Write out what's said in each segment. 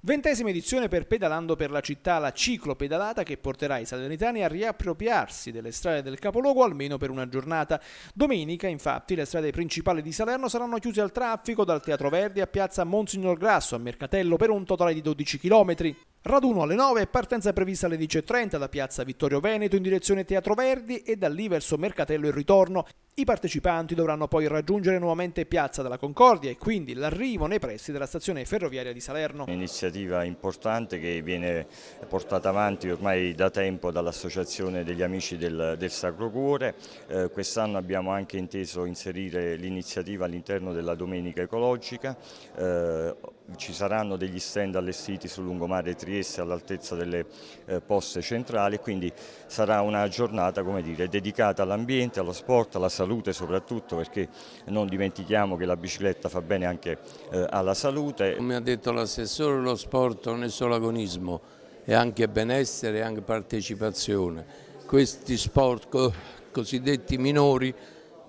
Ventesima edizione per Pedalando per la città, la ciclopedalata che porterà i salernitani a riappropriarsi delle strade del capoluogo almeno per una giornata. Domenica, infatti, le strade principali di Salerno saranno chiuse al traffico dal Teatro Verdi a piazza Monsignor Grasso a Mercatello per un totale di 12 km. Raduno alle 9 e partenza prevista alle 10.30 da piazza Vittorio Veneto in direzione Teatro Verdi e da lì verso Mercatello il ritorno. I partecipanti dovranno poi raggiungere nuovamente Piazza della Concordia e quindi l'arrivo nei pressi della stazione ferroviaria di Salerno. Un'iniziativa importante che viene portata avanti ormai da tempo dall'Associazione degli Amici del, del Sacro Cuore. Eh, Quest'anno abbiamo anche inteso inserire l'iniziativa all'interno della Domenica Ecologica. Eh, ci saranno degli stand allestiti sul lungomare Trieste all'altezza delle eh, poste centrali, quindi sarà una giornata dire, dedicata all'ambiente, allo sport, alla salute salute soprattutto perché non dimentichiamo che la bicicletta fa bene anche eh, alla salute. Come ha detto l'assessore lo sport non è solo agonismo, è anche benessere e anche partecipazione. Questi sport co cosiddetti minori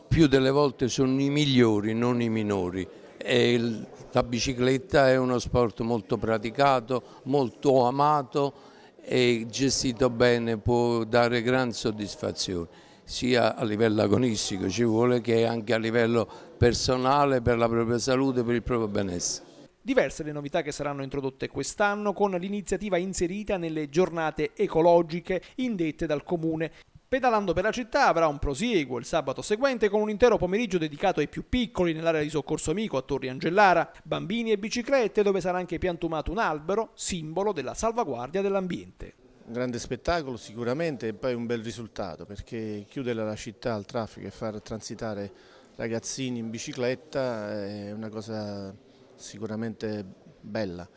più delle volte sono i migliori, non i minori. E la bicicletta è uno sport molto praticato, molto amato e gestito bene può dare gran soddisfazione sia a livello agonistico ci vuole che anche a livello personale per la propria salute, per il proprio benessere. Diverse le novità che saranno introdotte quest'anno con l'iniziativa inserita nelle giornate ecologiche indette dal comune. Pedalando per la città avrà un prosieguo il sabato seguente con un intero pomeriggio dedicato ai più piccoli nell'area di soccorso amico a Torri Angellara, bambini e biciclette dove sarà anche piantumato un albero, simbolo della salvaguardia dell'ambiente grande spettacolo sicuramente e poi un bel risultato perché chiudere la città al traffico e far transitare ragazzini in bicicletta è una cosa sicuramente bella,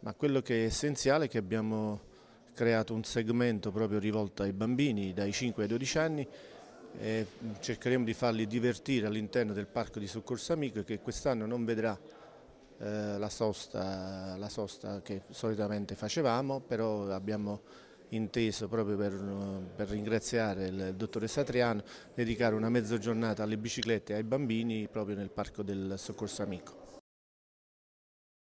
ma quello che è essenziale è che abbiamo creato un segmento proprio rivolto ai bambini dai 5 ai 12 anni e cercheremo di farli divertire all'interno del parco di soccorso amico che quest'anno non vedrà eh, la, sosta, la sosta che solitamente facevamo, però abbiamo inteso proprio per, per ringraziare il, il dottore Satriano, dedicare una mezzogiornata alle biciclette e ai bambini proprio nel parco del Soccorso Amico.